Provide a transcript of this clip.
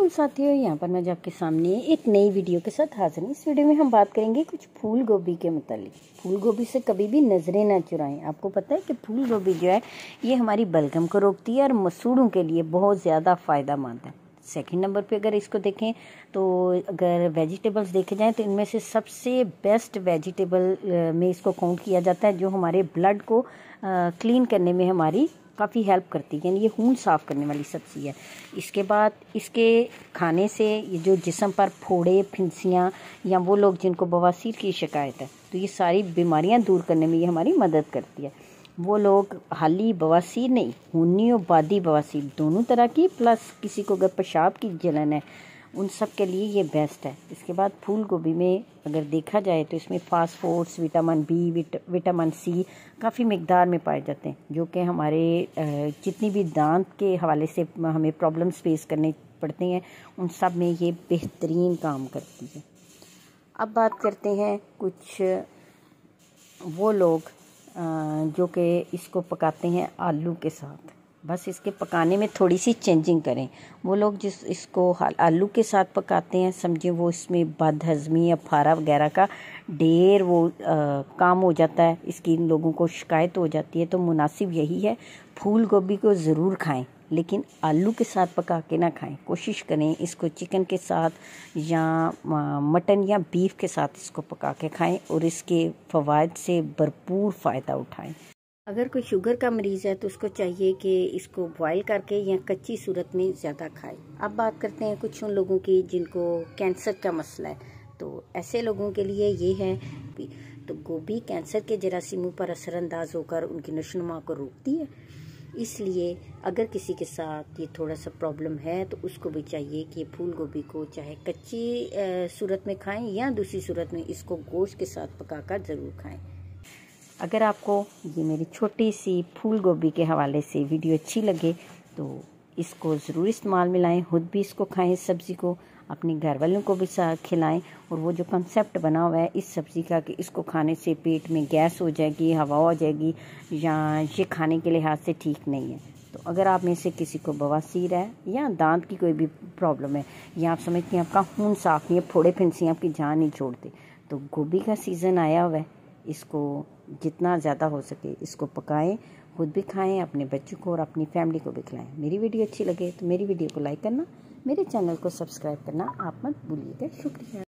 साथियों यहाँ पर मैं आपके सामने एक नई वीडियो के साथ हाजिर हूँ इस वीडियो में हम बात करेंगे कुछ फूल गोभी के मतलब फूल गोभी से कभी भी नज़रें ना चुराएं आपको पता है कि फूल गोभी जो है ये हमारी बलगम को रोकती है और मसूड़ों के लिए बहुत ज़्यादा फ़ायदा मंद है सेकंड नंबर पे अगर इसको देखें तो अगर वेजिटेबल्स देखे जाएँ तो इनमें से सबसे बेस्ट वेजिटेबल में इसको काउंट किया जाता है जो हमारे ब्लड को क्लीन करने में हमारी काफ़ी हेल्प करती है यानी ये खून साफ़ करने वाली सब्ज़ी है इसके बाद इसके खाने से ये जो जिसम पर फोड़े फिंसियाँ या वो लोग जिनको बवासीर की शिकायत है तो ये सारी बीमारियाँ दूर करने में ये हमारी मदद करती है वो लोग हाली बवासीर नहीं खूनी और बादी बवासीर दोनों तरह की प्लस किसी को अगर पेशाब की जलन है उन सब के लिए ये बेस्ट है इसके बाद फूल गोभी में अगर देखा जाए तो इसमें फास्फोर्ट्स विटामिन बी विट, विटामिन सी काफ़ी मकदार में पाए जाते हैं जो कि हमारे जितनी भी दांत के हवाले से हमें प्रॉब्लम्स फेस करने पड़ते हैं उन सब में ये बेहतरीन काम करती है अब बात करते हैं कुछ वो लोग जो कि इसको पकाते हैं आलू के साथ बस इसके पकाने में थोड़ी सी चेंजिंग करें वो लोग जिस इसको आलू के साथ पकाते हैं समझे वो इसमें बद हजमी या फारा वगैरह का ढेर वो आ, काम हो जाता है इसकी लोगों को शिकायत हो जाती है तो मुनासिब यही है फूल गोभी को ज़रूर खाएं लेकिन आलू के साथ पका के ना खाएं कोशिश करें इसको चिकन के साथ या मटन या बीफ के साथ इसको पका के खाएं और इसके फ़वाद से भरपूर फ़ायदा उठाएं अगर कोई शुगर का मरीज़ है तो उसको चाहिए कि इसको बॉयल करके या कच्ची सूरत में ज़्यादा खाए अब बात करते हैं कुछ उन लोगों की जिनको कैंसर का मसला है तो ऐसे लोगों के लिए ये है तो गोभी कैंसर के जरासीमों पर असरानंदाज होकर उनकी नशोनुमा को रोकती है इसलिए अगर किसी के साथ ये थोड़ा सा प्रॉब्लम है तो उसको भी चाहिए कि फूल गोभी को चाहे कच्ची सूरत में खाएं या दूसरी सूरत में इसको गोश्त के साथ पकाकर ज़रूर खाएं अगर आपको ये मेरी छोटी सी फूल गोभी के हवाले से वीडियो अच्छी लगे तो इसको ज़रूर इस्तेमाल में लाएँ खुद भी इसको खाएं सब्ज़ी को अपने घर वालों को भी खिलाएं और वो जो कंसेप्ट बना हुआ है इस सब्ज़ी का कि इसको खाने से पेट में गैस हो जाएगी हवा हो जाएगी या ये खाने के लिहाज से ठीक नहीं है तो अगर आप में से किसी को बवासीर है या दांत की कोई भी प्रॉब्लम है या आप समझती हैं आपका खून साफ नहीं है फोड़े फिंसी आपकी जान नहीं छोड़ते तो गोभी का सीज़न आया हुआ है इसको जितना ज़्यादा हो सके इसको पकाएं खुद भी खाएं अपने बच्चों को और अपनी फैमिली को भी खिलाएं मेरी वीडियो अच्छी लगे तो मेरी वीडियो को लाइक करना मेरे चैनल को सब्सक्राइब करना आप मत भूलिएगा शुक्रिया